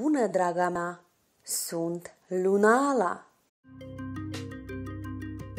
bună, draga mea! Sunt Lunala!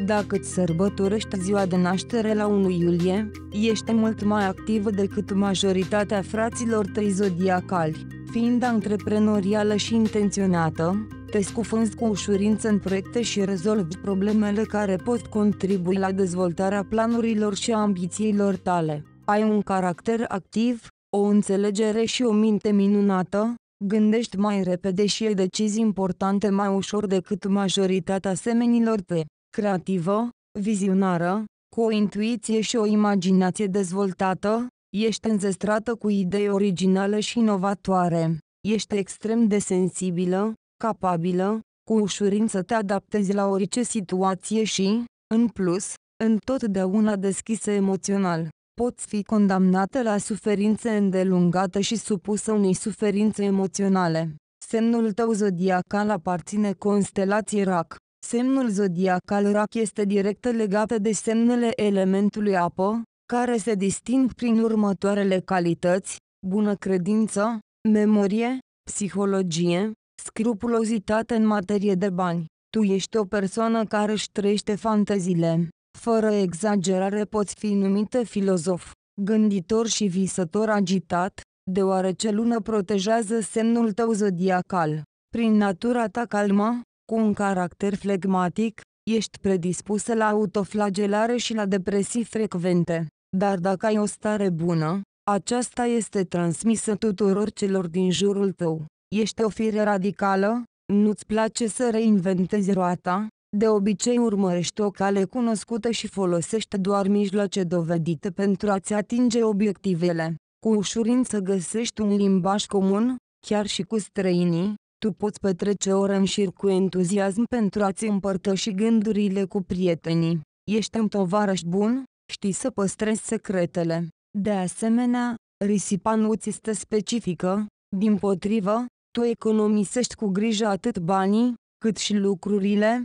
Dacă îți sărbătorești ziua de naștere la 1 iulie, ești mult mai activă decât majoritatea fraților tăi zodiacali. Fiind antreprenorială și intenționată, te scufânzi cu ușurință în proiecte și rezolvi problemele care pot contribui la dezvoltarea planurilor și ambițiilor tale. Ai un caracter activ, o înțelegere și o minte minunată, Gândești mai repede și e decizii importante mai ușor decât majoritatea semenilor te. Creativă, vizionară, cu o intuiție și o imaginație dezvoltată, ești înzestrată cu idei originale și inovatoare. Ești extrem de sensibilă, capabilă, cu ușurință te adaptezi la orice situație și, în plus, întotdeauna deschisă emoțional poți fi condamnată la suferințe îndelungată și supusă unei suferințe emoționale. Semnul tău zodiacal aparține constelației RAC. Semnul zodiacal RAC este direct legat de semnele elementului apă, care se disting prin următoarele calități, bună credință, memorie, psihologie, scrupulozitate în materie de bani. Tu ești o persoană care își trăiește fanteziile. Fără exagerare poți fi numită filozof, gânditor și visător agitat, deoarece lună protejează semnul tău zodiacal. Prin natura ta calmă, cu un caracter flegmatic, ești predispusă la autoflagelare și la depresii frecvente. Dar dacă ai o stare bună, aceasta este transmisă tuturor celor din jurul tău. Ești o fire radicală, nu-ți place să reinventezi roata, de obicei urmărești o cale cunoscută și folosești doar mijloace dovedite pentru a-ți atinge obiectivele. Cu ușurință găsești un limbaj comun, chiar și cu străinii, tu poți petrece ore în șir cu entuziasm pentru a-ți împărtăși gândurile cu prietenii. Ești un tovarăș bun, știi să păstrezi secretele. De asemenea, risipa nu ți este specifică, din potrivă, tu economisești cu grijă atât banii, cât și lucrurile,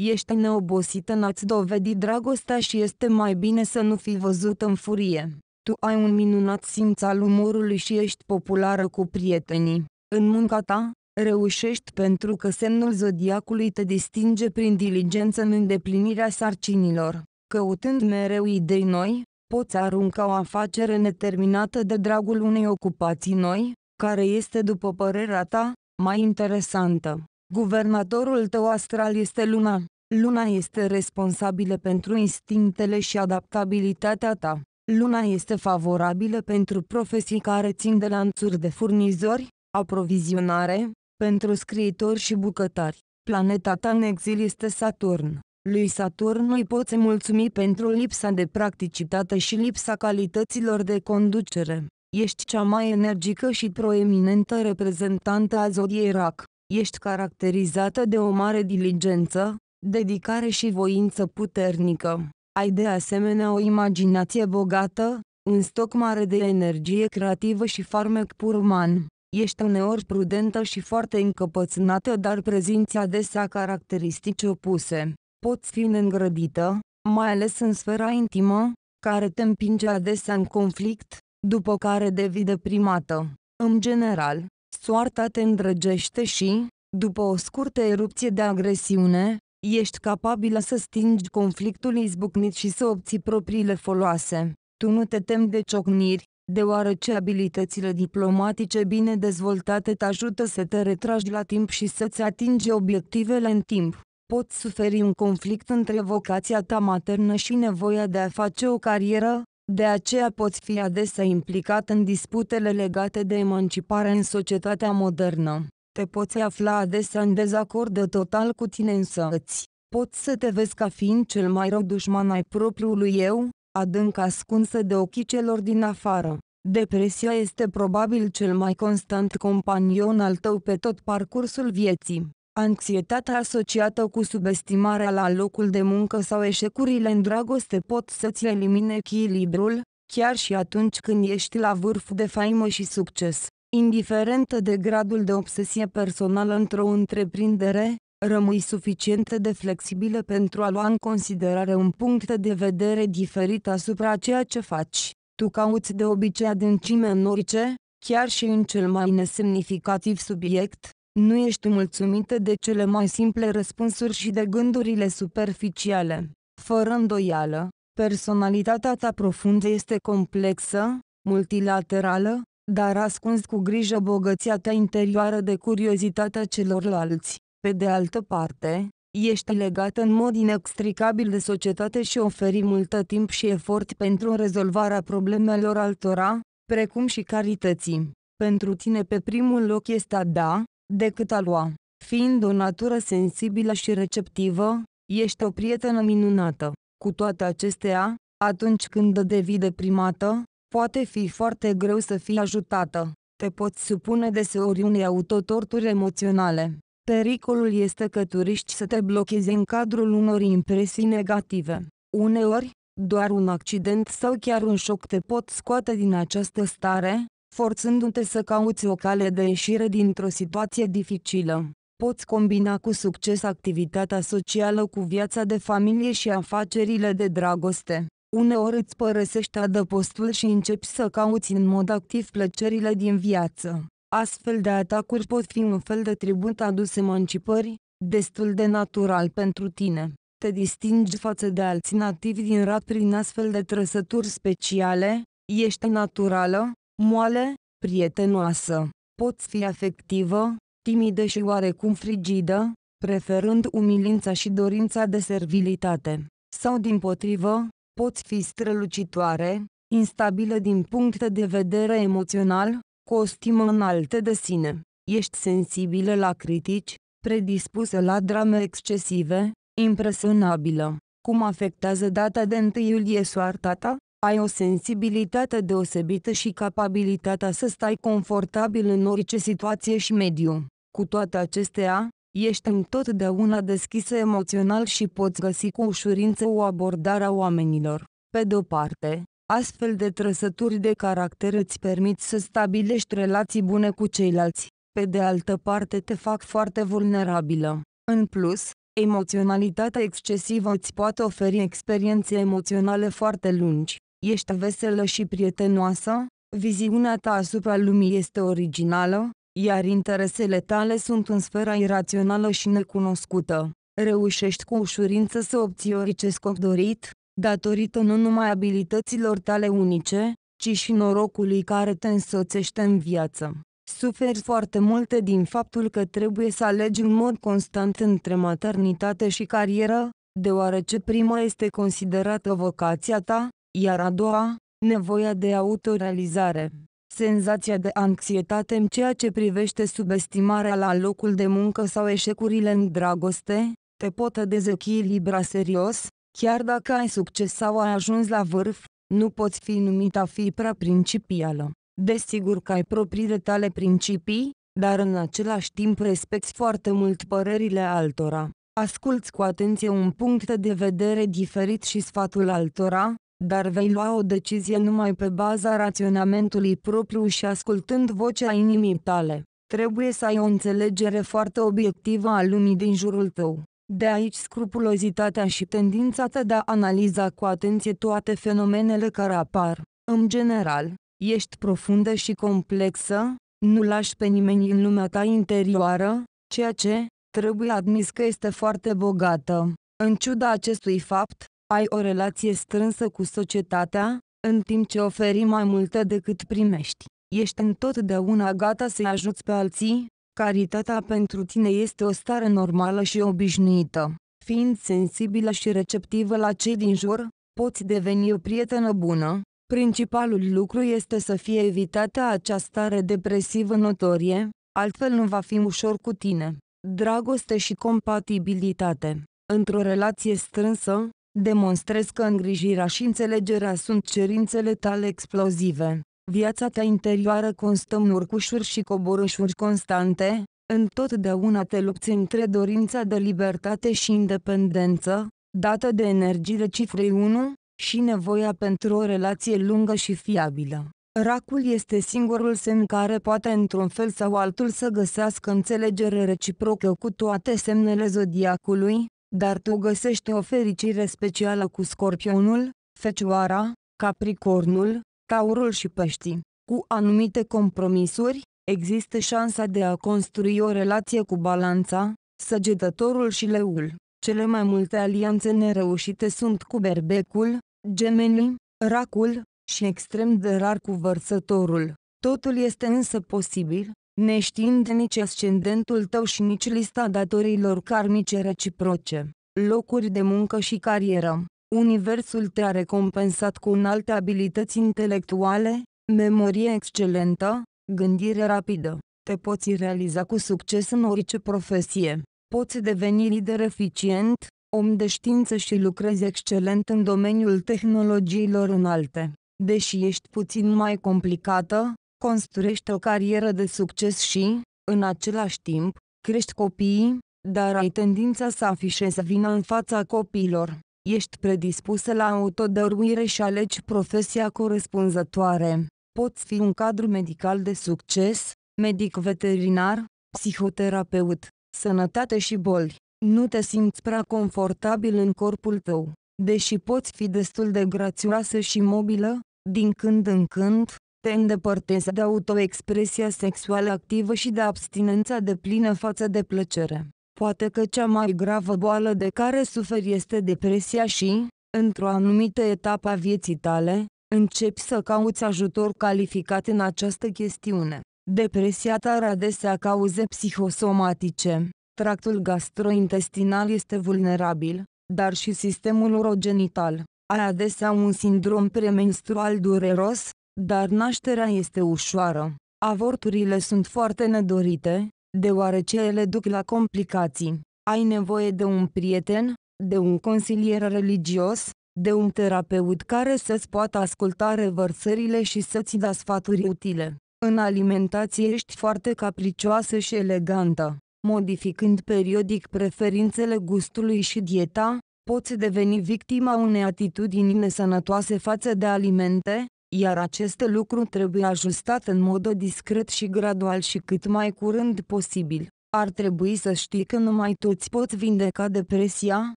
Ești neobosită în a-ți dovedi dragostea și este mai bine să nu fii văzut în furie. Tu ai un minunat simț al umorului și ești populară cu prietenii. În munca ta, reușești pentru că semnul zodiacului te distinge prin diligență în îndeplinirea sarcinilor. Căutând mereu idei noi, poți arunca o afacere neterminată de dragul unei ocupații noi, care este după părerea ta, mai interesantă. Guvernatorul tău astral este luna. Luna este responsabilă pentru instinctele și adaptabilitatea ta. Luna este favorabilă pentru profesii care țin de lanțuri de furnizori, aprovizionare, pentru scriitori și bucătari. Planeta ta în exil este Saturn. Lui Saturn îi poți mulțumi pentru lipsa de practicitate și lipsa calităților de conducere. Ești cea mai energică și proeminentă reprezentantă a zodiei RAC ești caracterizată de o mare diligență, dedicare și voință puternică. Ai de asemenea o imaginație bogată, un stoc mare de energie creativă și farmec purman. Ești uneori prudentă și foarte încăpățânată, dar prezinți adesea caracteristici opuse. Poți fi neîngrădită, mai ales în sfera intimă, care te împinge adesea în conflict, după care devii deprimată. În general, Soarta te îndrăgește și, după o scurtă erupție de agresiune, ești capabilă să stingi conflictul izbucnit și să obții propriile foloase. Tu nu te temi de ciocniri, deoarece abilitățile diplomatice bine dezvoltate te ajută să te retragi la timp și să-ți atingi obiectivele în timp. Poți suferi un conflict între vocația ta maternă și nevoia de a face o carieră, de aceea poți fi adesea implicat în disputele legate de emancipare în societatea modernă. Te poți afla adesea în dezacord de total cu tine îți Poți să te vezi ca fiind cel mai rău dușman ai propriului eu, adânc ascunsă de ochii celor din afară. Depresia este probabil cel mai constant companion al tău pe tot parcursul vieții. Anxietatea asociată cu subestimarea la locul de muncă sau eșecurile în dragoste pot să-ți elimine echilibrul, chiar și atunci când ești la vârf de faimă și succes. Indiferent de gradul de obsesie personală într-o întreprindere, rămâi suficient de flexibilă pentru a lua în considerare un punct de vedere diferit asupra ceea ce faci. Tu cauți de obicei adâncime în orice, chiar și în cel mai nesemnificativ subiect, nu ești mulțumită de cele mai simple răspunsuri și de gândurile superficiale. Fără îndoială, personalitatea ta profundă este complexă, multilaterală, dar ascuns cu grijă bogăția ta interioară de curiozitatea celorlalți. Pe de altă parte, ești legată în mod inextricabil de societate și oferi multă timp și efort pentru rezolvarea problemelor altora, precum și carității. Pentru tine pe primul loc este a da, decât a lua. Fiind o natură sensibilă și receptivă, ești o prietenă minunată. Cu toate acestea, atunci când devii deprimată, poate fi foarte greu să fii ajutată. Te poți supune deseori unei autotorturi emoționale. Pericolul este că turiști să te blocheze în cadrul unor impresii negative. Uneori, doar un accident sau chiar un șoc te pot scoate din această stare, forțându-te să cauți o cale de ieșire dintr-o situație dificilă. Poți combina cu succes activitatea socială cu viața de familie și afacerile de dragoste. Uneori îți părăsești adăpostul și începi să cauți în mod activ plăcerile din viață. Astfel de atacuri pot fi un fel de tribut adus emancipării, destul de natural pentru tine. Te distingi față de alții nativi din rat prin astfel de trăsături speciale, ești naturală, moale, prietenoasă, poți fi afectivă, timidă și oarecum frigidă, preferând umilința și dorința de servilitate, sau din potrivă, poți fi strălucitoare, instabilă din punct de vedere emoțional, cu o stimă înaltă de sine, ești sensibilă la critici, predispusă la drame excesive, impresionabilă. Cum afectează data de 1 iulie soarta ta? Ai o sensibilitate deosebită și capabilitatea să stai confortabil în orice situație și mediu. Cu toate acestea, ești întotdeauna deschisă emoțional și poți găsi cu ușurință o abordare a oamenilor. Pe de-o parte, astfel de trăsături de caracter îți permit să stabilești relații bune cu ceilalți, pe de altă parte te fac foarte vulnerabilă. În plus, emoționalitatea excesivă îți poate oferi experiențe emoționale foarte lungi, Ești veselă și prietenoasă, viziunea ta asupra lumii este originală, iar interesele tale sunt în sfera irațională și necunoscută. Reușești cu ușurință să obții orice scop dorit, datorită nu numai abilităților tale unice, ci și norocului care te însoțește în viață. Suferi foarte multe din faptul că trebuie să alegi în mod constant între maternitate și carieră, deoarece prima este considerată vocația ta, iar a doua, nevoia de autorealizare. Senzația de anxietate în ceea ce privește subestimarea la locul de muncă sau eșecurile în dragoste, te pot dezechilibra serios, chiar dacă ai succes sau ai ajuns la vârf, nu poți fi numit a fi prea principială. Desigur că ai propriile tale principii, dar în același timp respecti foarte mult părerile altora. Asculți cu atenție un punct de vedere diferit și sfatul altora, dar vei lua o decizie numai pe baza raționamentului propriu și ascultând vocea inimii tale. Trebuie să ai o înțelegere foarte obiectivă a lumii din jurul tău. De aici scrupulozitatea și tendința ta de a analiza cu atenție toate fenomenele care apar. În general, ești profundă și complexă, nu lași pe nimeni în lumea ta interioară, ceea ce, trebuie admis că este foarte bogată. În ciuda acestui fapt, ai o relație strânsă cu societatea, în timp ce oferi mai multă decât primești. Ești întotdeauna gata să-i ajuți pe alții, caritatea pentru tine este o stare normală și obișnuită. Fiind sensibilă și receptivă la cei din jur, poți deveni o prietenă bună. Principalul lucru este să fie evitată această stare depresivă notorie, altfel nu va fi ușor cu tine. Dragoste și compatibilitate Într-o relație strânsă, Demonstrez că îngrijirea și înțelegerea sunt cerințele tale explozive. Viața ta interioară constă în urcușuri și coborâșuri constante, întotdeauna te lupți între dorința de libertate și independență, dată de energiile cifrei 1, și nevoia pentru o relație lungă și fiabilă. Racul este singurul semn care poate într-un fel sau altul să găsească înțelegere reciprocă cu toate semnele zodiacului, dar tu găsești o fericire specială cu scorpionul, fecioara, capricornul, taurul și peștii. Cu anumite compromisuri, există șansa de a construi o relație cu balanța, săgetătorul și leul. Cele mai multe alianțe nereușite sunt cu berbecul, gemenii, racul, și extrem de rar cu vărsătorul. Totul este însă posibil, neștiind nici ascendentul tău și nici lista datorilor karmice reciproce, locuri de muncă și carieră. Universul te-a recompensat cu înalte abilități intelectuale, memorie excelentă, gândire rapidă. Te poți realiza cu succes în orice profesie. Poți deveni lider eficient, om de știință și lucrezi excelent în domeniul tehnologiilor înalte. Deși ești puțin mai complicată, construiești o carieră de succes și, în același timp, crești copiii, dar ai tendința să afișezi vina în fața copiilor. Ești predispusă la autodăruire și alegi profesia corespunzătoare. Poți fi un cadru medical de succes, medic veterinar, psihoterapeut, sănătate și boli. Nu te simți prea confortabil în corpul tău, deși poți fi destul de grațioasă și mobilă, din când în când, te îndepărtezi de autoexpresia sexuală activă și de abstinența de plină față de plăcere. Poate că cea mai gravă boală de care suferi este depresia și, într-o anumită etapă a vieții tale, începi să cauți ajutor calificat în această chestiune. Depresia are adesea cauze psihosomatice. Tractul gastrointestinal este vulnerabil, dar și sistemul urogenital. Ai adesea un sindrom premenstrual dureros, dar nașterea este ușoară. Avorturile sunt foarte nedorite, deoarece ele duc la complicații. Ai nevoie de un prieten, de un consilier religios, de un terapeut care să-ți poată asculta revărsările și să-ți da sfaturi utile. În alimentație ești foarte capricioasă și elegantă. Modificând periodic preferințele gustului și dieta, poți deveni victima unei atitudini nesănătoase față de alimente, iar acest lucru trebuie ajustat în mod discret și gradual și cât mai curând posibil. Ar trebui să știi că numai toți pot vindeca depresia,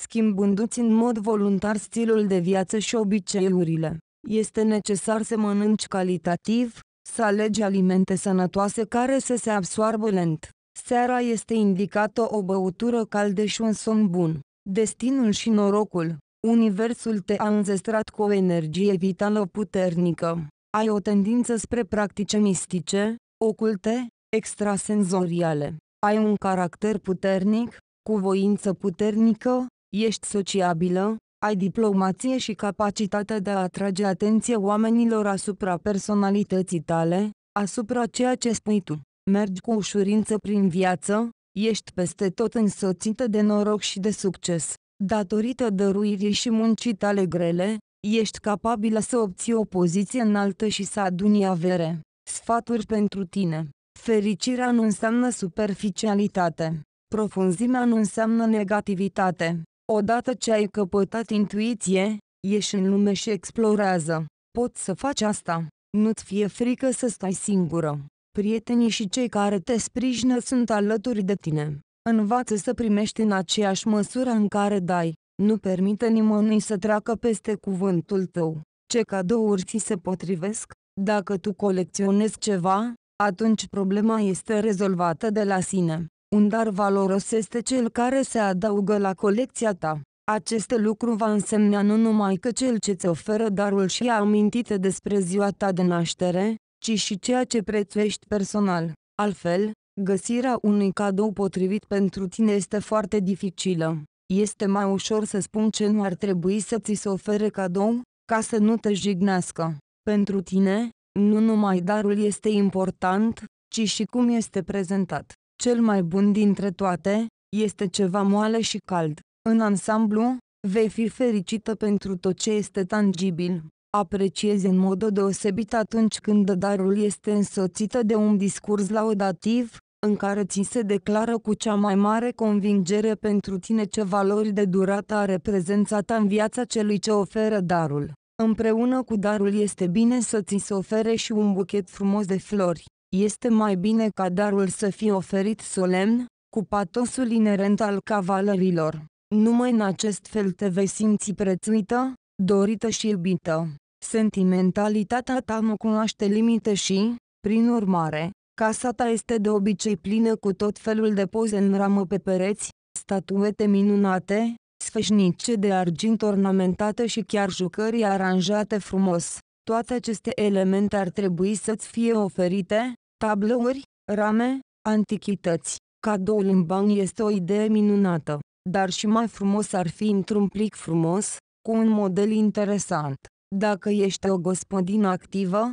schimbându-ți în mod voluntar stilul de viață și obiceiurile. Este necesar să mănânci calitativ, să alegi alimente sănătoase care să se absoarbă lent. Seara este indicată o băutură caldă și un somn bun. Destinul și norocul Universul te-a înzestrat cu o energie vitală puternică. Ai o tendință spre practice mistice, oculte, extrasenzoriale. Ai un caracter puternic, cu voință puternică, ești sociabilă, ai diplomație și capacitatea de a atrage atenție oamenilor asupra personalității tale, asupra ceea ce spui tu. Mergi cu ușurință prin viață, ești peste tot însoțită de noroc și de succes. Datorită dăruirii și muncii tale grele, ești capabilă să obții o poziție înaltă și să aduni avere. Sfaturi pentru tine. Fericirea nu înseamnă superficialitate. Profunzimea nu înseamnă negativitate. Odată ce ai căpătat intuiție, ieși în lume și explorează. Poți să faci asta. Nu-ți fie frică să stai singură. Prietenii și cei care te sprijină sunt alături de tine. Învață să primești în aceeași măsură în care dai. Nu permite nimănui să treacă peste cuvântul tău. Ce cadouri ți se potrivesc? Dacă tu colecționezi ceva, atunci problema este rezolvată de la sine. Un dar valoros este cel care se adaugă la colecția ta. Acest lucru va însemna nu numai că cel ce ți oferă darul și a amintite despre ziua ta de naștere, ci și ceea ce prețuiești personal. Altfel, Găsirea unui cadou potrivit pentru tine este foarte dificilă. Este mai ușor să spun ce nu ar trebui să ți se ofere cadou, ca să nu te jignească. Pentru tine, nu numai darul este important, ci și cum este prezentat. Cel mai bun dintre toate, este ceva moale și cald. În ansamblu, vei fi fericită pentru tot ce este tangibil. Apreciezi în mod deosebit atunci când darul este însoțită de un discurs laudativ, în care ți se declară cu cea mai mare convingere pentru tine ce valori de durată are prezența ta în viața celui ce oferă darul. Împreună cu darul este bine să ți se ofere și un buchet frumos de flori. Este mai bine ca darul să fie oferit solemn, cu patosul inerent al cavalerilor. Numai în acest fel te vei simți prețuită, dorită și iubită. Sentimentalitatea ta nu cunoaște limite și, prin urmare, Casa ta este de obicei plină cu tot felul de poze în ramă pe pereți, statuete minunate, sfășnice de argint ornamentate și chiar jucării aranjate frumos. Toate aceste elemente ar trebui să-ți fie oferite, tablouri, rame, antichități. Cadoul în bani este o idee minunată, dar și mai frumos ar fi într-un plic frumos, cu un model interesant. Dacă ești o gospodină activă,